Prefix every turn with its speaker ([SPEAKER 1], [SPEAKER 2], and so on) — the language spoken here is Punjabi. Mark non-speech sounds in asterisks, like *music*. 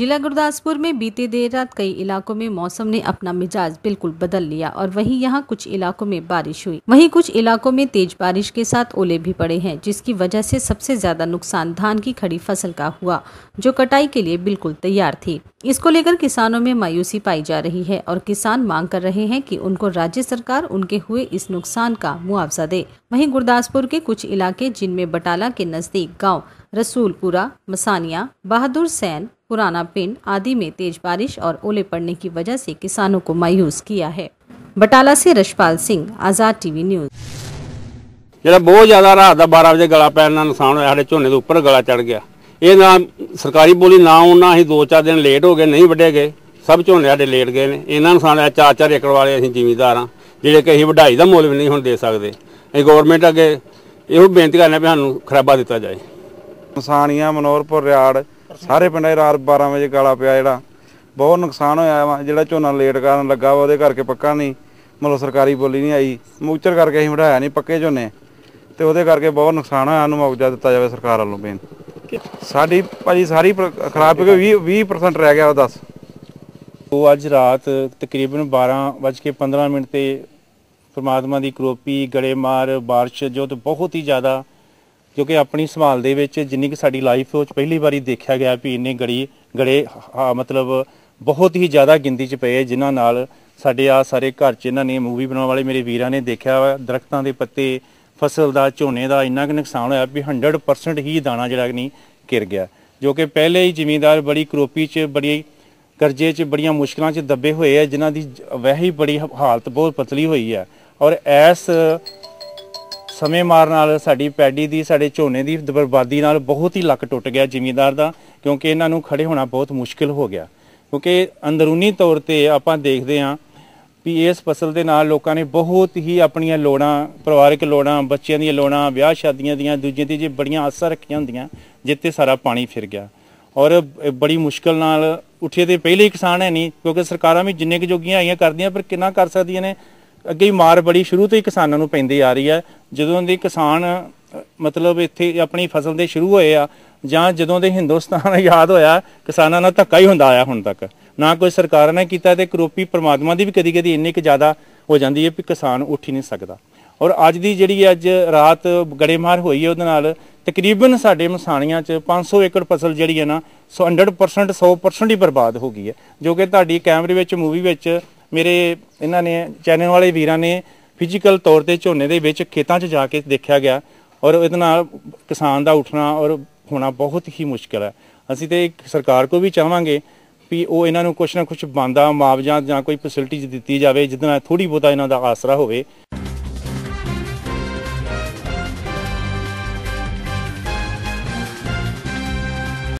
[SPEAKER 1] जिला गुरदासपुर में बीते देर रात कई इलाकों में मौसम ने अपना मिजाज बिल्कुल बदल लिया और वहीं यहाँ कुछ इलाकों में बारिश हुई वहीं कुछ इलाकों में तेज बारिश के साथ ओले भी पड़े हैं जिसकी वजह से सबसे ज्यादा नुकसान धान की खड़ी फसल का हुआ जो कटाई के लिए बिल्कुल तैयार थी इसको लेकर किसानों में मायूसी पाई जा रही है और किसान मांग कर रहे हैं कि उनको राज्य सरकार उनके हुए इस नुकसान का मुआवजा दे वहीं गुरदासपुर के कुछ इलाके जिनमें बटाला के नज़दीक गांव रसूलपुरा मसानिया बहादुर सैन पुराना पिंड आदि में तेज बारिश और ओले पड़ने की वजह से किसानों को मायूस किया है बटाला से रशपाल सिंह आज़ाद टीवी
[SPEAKER 2] न्यूज़ बहुत ज्यादा रात बारह बजे गला ਵਜੇ नुकसान झोने के ऊपर गला चढ़ गया ਇਹ ਨਾ ਸਰਕਾਰੀ ਬੋਲੀ ਨਾ ਉਹਨਾਂ ਅਸੀਂ 2-4 ਦਿਨ ਲੇਟ ਹੋ ਗਏ ਨਹੀਂ ਵੱਢੇ ਗਏ ਸਭ ਝੋਨੇ ਸਾਡੇ ਲੇਟ ਗਏ ਨੇ ਇਹਨਾਂ ਨੂੰ ਸਾਡੇ 4-4 ਏਕੜ ਵਾਲੇ ਅਸੀਂ ਜ਼ਿਮੀਂਦਾਰ ਆ ਜਿਹੜੇ ਕਿ ਅਸੀਂ ਵਢਾਈ ਦਾ ਮੁੱਲ ਵੀ ਨਹੀਂ ਹੁਣ ਦੇ ਸਕਦੇ ਅਸੀਂ
[SPEAKER 3] ਗਵਰਨਮੈਂਟ ਅੱਗੇ ਇਹੋ ਬੇਨਤੀ ਕਰਨਾ ਵੀ ਸਾਨੂੰ ਖਰਾਬਾ ਦਿੱਤਾ ਜਾਏ ਨੁਕਸਾਨੀਆਂ ਮਨੋਰਪੁਰ ਰਿਆੜ ਸਾਰੇ ਪਿੰਡਾਂ ਦੇ ਰਾਤ 12 ਵਜੇ ਕਾਲਾ ਪਿਆ ਜਿਹੜਾ ਬਹੁਤ ਨੁਕਸਾਨ ਹੋਇਆ ਵਾ ਜਿਹੜਾ ਝੋਨਾ ਲੇਟ ਕਰਨ ਲੱਗਾ ਵਾ ਉਹਦੇ ਕਰਕੇ ਪੱਕਾ ਨਹੀਂ ਮਤਲਬ ਸਰਕਾਰੀ ਬੋਲੀ ਨਹੀਂ ਆਈ ਮੂਚਰ ਕਰਕੇ ਅਸੀਂ ਵਢਾਇਆ ਨਹੀਂ ਪੱਕੇ ਝੋਨੇ ਤੇ ਉਹਦੇ ਕਰਕੇ ਬਹੁਤ ਨੁਕਸਾਨ ਹੋਇਆ ਉਹਨੂੰ ਮੌਜਾ ਦਿੱਤਾ ਜਾਵੇ ਸਰਕਾਰ ਵੱਲੋਂ ਬੇਨਤੀ ਸਾਡੀ ਭਾਜੀ ਸਾਰੀ ਖਰਾਬ ਹੋ ਗਈ 20 20% ਰਹਿ ਗਿਆ ਉਹ 10 ਉਹ ਅੱਜ ਰਾਤ
[SPEAKER 4] ਤਕਰੀਬਨ 12:15 ਮਿੰਟ ਤੇ ਪ੍ਰਮਾਤਮਾ ਦੀ ਕਰੋਪੀ ਗੜੇਮਾਰ ਬਾਰਿਸ਼ ਜੋ ਤੇ ਬਹੁਤ ਹੀ ਜ਼ਿਆਦਾ ਕਿਉਂਕਿ ਆਪਣੀ ਸੰਭਾਲ ਦੇ ਵਿੱਚ ਜਿੰਨੀ ਕਿ ਸਾਡੀ ਲਾਈਫ ਵਿੱਚ ਪਹਿਲੀ ਵਾਰੀ ਦੇਖਿਆ ਗਿਆ ਵੀ ਇੰਨੇ ਗੜੀ ਗੜੇ ਮਤਲਬ ਬਹੁਤ ਹੀ ਜ਼ਿਆਦਾ ਗਿੰਦੀ 'ਚ ਪਏ ਜਿਨ੍ਹਾਂ ਨਾਲ ਸਾਡੇ ਆ ਸਾਰੇ ਘਰ 'ਚ ਇਹਨਾਂ ਨੇ ਮੂਵੀ ਬਣਾਉਣ ਵਾਲੇ ਮੇਰੇ ਵੀਰਾਂ ਨੇ ਦੇਖਿਆ ਦਰਖਤਾਂ ਦੇ ਪੱਤੇ ਫਸਲ ਦਾ ਝੋਨੇ ਦਾ ਇੰਨਾ ਕਿ ਨੁਕਸਾਨ ਹੋਇਆ ਵੀ 100% ਹੀ ਦਾਣਾ ਜਿਹੜਾ ਨਹੀਂ ਕਿਰ ਗਿਆ ਜੋ ਕਿ ਪਹਿਲੇ ਹੀ ਜ਼ਿਮੀਂਦਾਰ ਬੜੀ ਕਰੋਪੀ 'ਚ ਬੜੀ ਕਰਜ਼ੇ 'ਚ ਬੜੀਆਂ ਮੁਸ਼ਕਲਾਂ 'ਚ ਦੱਬੇ ਹੋਏ ਆ ਜਿਨ੍ਹਾਂ ਦੀ ਹੀ ਬੜੀ ਹਾਲਤ ਬਹੁਤ ਪਤਲੀ ਹੋਈ ਆ ਔਰ ਐਸ ਸਮੇਂ ਮਾਰ ਨਾਲ ਸਾਡੀ ਪੈਡੀ ਦੀ ਸਾਡੇ ਝੋਨੇ ਦੀ ਬਰਬਾਦੀ ਨਾਲ ਬਹੁਤ ਹੀ ਲੱਕ ਟੁੱਟ ਗਿਆ ਜ਼ਿਮੀਂਦਾਰ ਦਾ ਕਿਉਂਕਿ ਇਹਨਾਂ ਨੂੰ ਖੜੇ ਹੋਣਾ ਬਹੁਤ ਮੁਸ਼ਕਲ ਹੋ ਗਿਆ ਕਿਉਂਕਿ ਅੰਦਰੂਨੀ ਤੌਰ ਤੇ ਆਪਾਂ ਦੇਖਦੇ ਆਂ ਵੀ ਇਸ ਫਸਲ ਦੇ ਨਾਲ ਲੋਕਾਂ ਨੇ ਬਹੁਤ ਹੀ ਆਪਣੀਆਂ ਲੋੜਾਂ ਪਰਿਵਾਰਕ ਲੋੜਾਂ ਬੱਚਿਆਂ ਦੀਆਂ ਲੋੜਾਂ ਵਿਆਹ ਸ਼ਾਦੀਆਂ ਦੀਆਂ ਦੂਜੀਆਂ ਤੇ ਜੇ ਬੜੀਆਂ ਆਸਾਂ ਰੱਖੀਆਂ ਹੁੰਦੀਆਂ ਜਿੱਤੇ ਸਾਰਾ ਪਾਣੀ ਫਿਰ ਗਿਆ ਔਰ ਬੜੀ ਮੁਸ਼ਕਲ ਨਾਲ ਉੱਠੇ ਤੇ ਪਹਿਲੇ ਹੀ ਕਿਸਾਨ ਹੈ ਨਹੀਂ ਕਿਉਂਕਿ ਸਰਕਾਰਾਂ ਵੀ ਜਿੰਨੇ ਕਿ ਜੋਗੀਆਂ ਆਈਆਂ ਕਰਦੀਆਂ ਪਰ ਕਿੰਨਾ ਕਰ ਸਕਦੀਆਂ ਨੇ ਅੱਗੇ ਹੀ ਮਾਰ ਬੜੀ ਸ਼ੁਰੂ ਤੋਂ ਹੀ ਕਿਸਾਨਾਂ ਨੂੰ ਪੈਂਦੀ ਆ ਰਹੀ ਹੈ ਜਦੋਂ ਦੇ ਕਿਸਾਨ ਮਤਲਬ ਇੱਥੇ ਆਪਣੀ ਫਸਲ ਦੇ ਸ਼ੁਰੂ ਹੋਏ ਆ ਜਾਂ ਜਦੋਂ ਦੇ ਹਿੰਦੁਸਤਾਨ *laughs* ਆਜ਼ਾਦ ਹੋਇਆ ਕਿਸਾਨਾਂ ਨਾਲ ਧੱਕਾ ਹੀ ਹੁੰਦਾ ਆਇਆ ਹੁਣ ਤੱਕ ਨਾ ਕੋਈ ਸਰਕਾਰ ਨੇ ਕੀਤਾ ਤੇ ਕਰੋਪੀ ਪਰਮਾਤਮਾ ਦੀ ਵੀ ਕਦੀ ਕਦੀ ਇੰਨੀ ਕਿ ਜ਼ਿਆਦਾ ਹੋ ਜਾਂਦੀ ਹੈ ਕਿ ਕਿਸਾਨ ਉੱਠ ਹੀ ਨਹੀਂ ਸਕਦਾ ਔਰ ਅੱਜ ਦੀ ਜਿਹੜੀ ਅੱਜ ਰਾਤ ਗੜੇਮਾਰ ਹੋਈ ਹੈ ਉਹਦੇ ਨਾਲ ਤਕਰੀਬਨ ਸਾਡੇ ਮਸਾਨੀਆਂ 'ਚ 500 ਏਕੜ ਫਸਲ ਜਿਹੜੀ ਹੈ ਨਾ 100% 100% ਹੀ ਬਰਬਾਦ ਹੋ ਗਈ ਹੈ ਜੋ ਕਿ ਤੁਹਾਡੀ ਕੈਮਰੇ ਵਿੱਚ ਮੂਵੀ ਵਿੱਚ ਮੇਰੇ ਇਹਨਾਂ ਨੇ ਚੈਨਲ ਵਾਲੇ ਵੀਰਾਂ ਨੇ ਫਿਜ਼ੀਕਲ ਤੌਰ ਤੇ ਝੋਨੇ ਦੇ ਵਿੱਚ ਖੇਤਾਂ 'ਚ ਜਾ ਕੇ ਦੇਖਿਆ ਗਿਆ ਔਰ ਇਹਦੇ ਨਾਲ ਕਿਸਾਨ ਦਾ ਉੱਠਣਾ ਔਰ ਹੋਣਾ ਬਹੁਤ ਹੀ ਮੁਸ਼ਕਲ ਹੈ ਅਸੀਂ ਤੇ ਇੱਕ ਸਰਕਾਰ ਕੋ ਵੀ ਚਾਹਾਂਗੇ ਵੀ ਉਹ ਇਹਨਾਂ ਨੂੰ ਕੁਛ ਨਾ ਕੁਛ ਬੰਦਾ ਮੁਆਵਜ਼ਾ ਜਾਂ ਕੋਈ ਫੈਸਿਲਿਟੀ ਦਿੱਤੀ ਜਾਵੇ ਜਿੱਦਾਂ ਥੋੜੀ ਬੋਤਾ ਇਹਨਾਂ ਦਾ ਆਸਰਾ ਹੋਵੇ